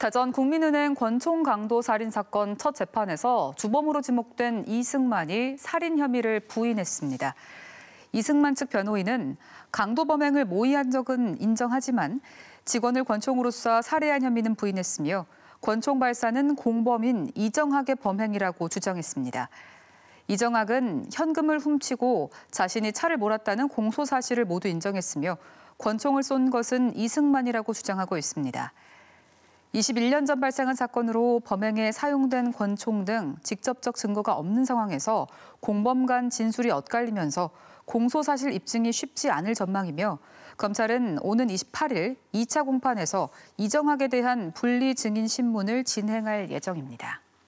대전 국민은행 권총강도 살인 사건 첫 재판에서 주범으로 지목된 이승만이 살인 혐의를 부인했습니다. 이승만 측 변호인은 강도 범행을 모의한 적은 인정하지만 직원을 권총으로 쏴 살해한 혐의는 부인했으며 권총 발사는 공범인 이정학의 범행이라고 주장했습니다. 이정학은 현금을 훔치고 자신이 차를 몰았다는 공소 사실을 모두 인정했으며 권총을 쏜 것은 이승만이라고 주장하고 있습니다. 21년 전 발생한 사건으로 범행에 사용된 권총 등 직접적 증거가 없는 상황에서 공범 간 진술이 엇갈리면서 공소 사실 입증이 쉽지 않을 전망이며 검찰은 오는 28일 2차 공판에서 이정학에 대한 분리 증인 신문을 진행할 예정입니다.